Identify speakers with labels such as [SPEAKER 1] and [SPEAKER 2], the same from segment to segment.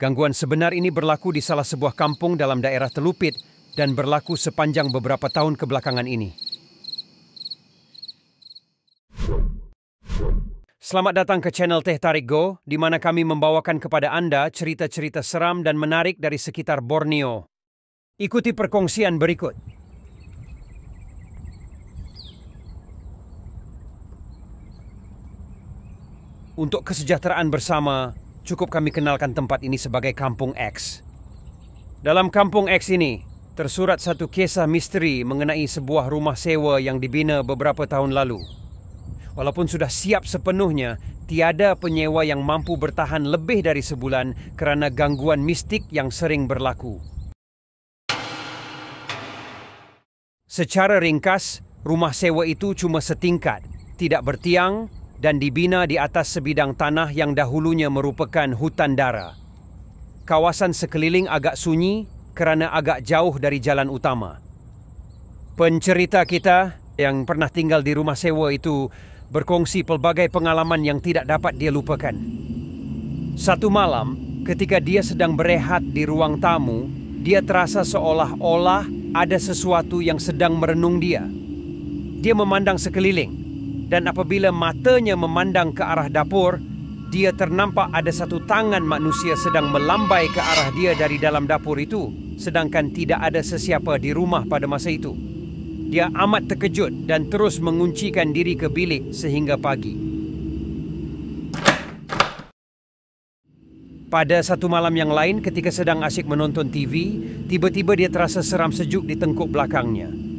[SPEAKER 1] Gangguan sebenar ini berlaku di salah sebuah kampung dalam daerah Telupit dan berlaku sepanjang beberapa tahun kebelakangan ini. Selamat datang ke channel Teh Tarik Go, di mana kami membawakan kepada anda cerita-cerita seram dan menarik dari sekitar Borneo. Ikuti perkongsian berikut. Untuk kesejahteraan bersama, cukup kami kenalkan tempat ini sebagai Kampung X. Dalam Kampung X ini, tersurat satu kisah misteri mengenai sebuah rumah sewa yang dibina beberapa tahun lalu. Walaupun sudah siap sepenuhnya, tiada penyewa yang mampu bertahan lebih dari sebulan kerana gangguan mistik yang sering berlaku. Secara ringkas, rumah sewa itu cuma setingkat, tidak bertiang, dan dibina di atas sebidang tanah yang dahulunya merupakan hutan dara. Kawasan sekeliling agak sunyi kerana agak jauh dari jalan utama. Pencerita kita yang pernah tinggal di rumah sewa itu berkongsi pelbagai pengalaman yang tidak dapat dia lupakan. Satu malam, ketika dia sedang berehat di ruang tamu, dia terasa seolah-olah ada sesuatu yang sedang merenung dia. Dia memandang sekeliling dan apabila matanya memandang ke arah dapur, dia ternampak ada satu tangan manusia sedang melambai ke arah dia dari dalam dapur itu, sedangkan tidak ada sesiapa di rumah pada masa itu. Dia amat terkejut dan terus menguncikan diri ke bilik sehingga pagi. Pada satu malam yang lain ketika sedang asyik menonton TV, tiba-tiba dia terasa seram sejuk di tengkuk belakangnya.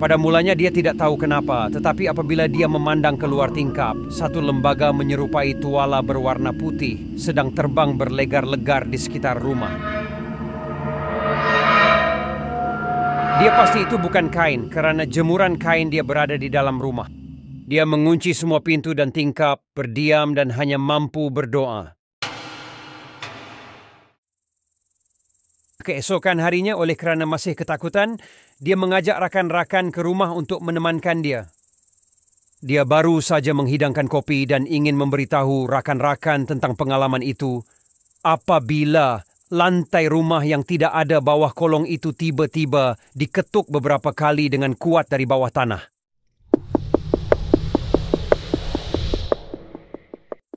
[SPEAKER 1] Pada mulanya dia tidak tahu kenapa, tetapi apabila dia memandang keluar tingkap, satu lembaga menyerupai tuala berwarna putih sedang terbang berlegar-legar di sekitar rumah. Dia pasti itu bukan kain kerana jemuran kain dia berada di dalam rumah. Dia mengunci semua pintu dan tingkap, berdiam dan hanya mampu berdoa. Keesokan harinya oleh kerana masih ketakutan, dia mengajak rakan-rakan ke rumah untuk menemankan dia. Dia baru saja menghidangkan kopi dan ingin memberitahu rakan-rakan tentang pengalaman itu apabila lantai rumah yang tidak ada bawah kolong itu tiba-tiba diketuk beberapa kali dengan kuat dari bawah tanah.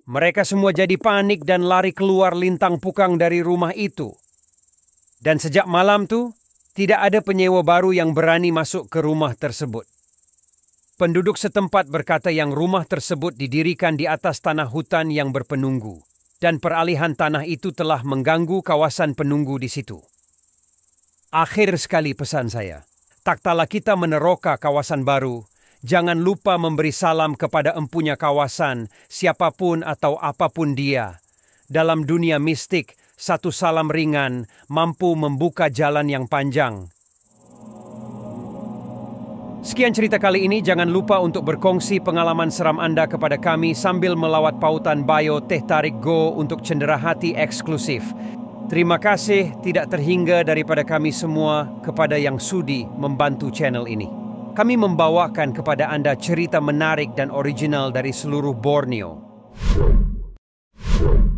[SPEAKER 1] Mereka semua jadi panik dan lari keluar lintang pukang dari rumah itu. Dan sejak malam tu, tidak ada penyewa baru yang berani masuk ke rumah tersebut. Penduduk setempat berkata yang rumah tersebut didirikan di atas tanah hutan yang berpenunggu dan peralihan tanah itu telah mengganggu kawasan penunggu di situ. Akhir sekali pesan saya. tak Taktala kita meneroka kawasan baru, jangan lupa memberi salam kepada empunya kawasan, siapapun atau apapun dia. Dalam dunia mistik, satu salam ringan mampu membuka jalan yang panjang. Sekian cerita kali ini, jangan lupa untuk berkongsi pengalaman seram Anda kepada kami sambil melawat pautan bio Teh Tarik Go untuk cendera hati eksklusif. Terima kasih tidak terhingga daripada kami semua kepada yang sudi membantu channel ini. Kami membawakan kepada Anda cerita menarik dan original dari seluruh Borneo. Thank you.